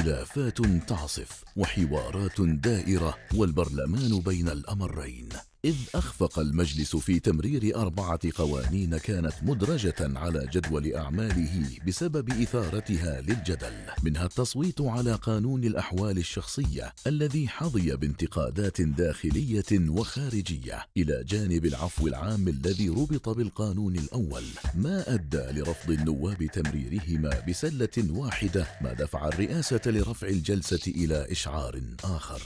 خلافات تعصف وحوارات دائرة والبرلمان بين الأمرين إذ أخفق المجلس في تمرير أربعة قوانين كانت مدرجة على جدول أعماله بسبب إثارتها للجدل منها التصويت على قانون الأحوال الشخصية الذي حظي بانتقادات داخلية وخارجية إلى جانب العفو العام الذي ربط بالقانون الأول ما أدى لرفض النواب تمريرهما بسلة واحدة ما دفع الرئاسة لرفع الجلسة إلى إشعار آخر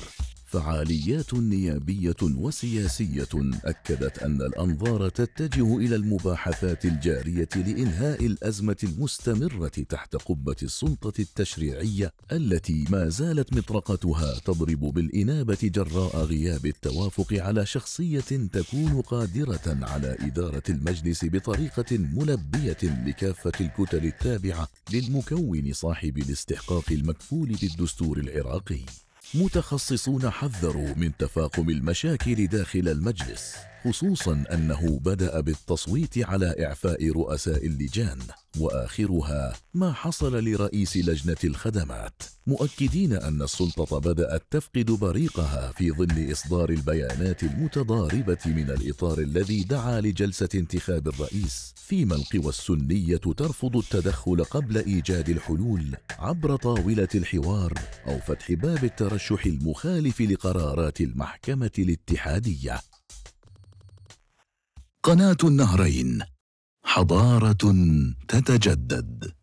فعاليات نيابية وسياسية أكدت أن الأنظار تتجه إلى المباحثات الجارية لإنهاء الأزمة المستمرة تحت قبة السلطة التشريعية التي ما زالت مطرقتها تضرب بالإنابة جراء غياب التوافق على شخصية تكون قادرة على إدارة المجلس بطريقة ملبية لكافة الكتل التابعة للمكون صاحب الاستحقاق المكفول بالدستور العراقي متخصصون حذروا من تفاقم المشاكل داخل المجلس خصوصا أنه بدأ بالتصويت على إعفاء رؤساء اللجان وآخرها ما حصل لرئيس لجنة الخدمات مؤكدين أن السلطة بدأت تفقد بريقها في ظل إصدار البيانات المتضاربة من الإطار الذي دعا لجلسة انتخاب الرئيس فيما القوى السنية ترفض التدخل قبل إيجاد الحلول عبر طاولة الحوار أو فتح باب الترشح المخالف لقرارات المحكمة الاتحادية قناة النهرين حضارة تتجدد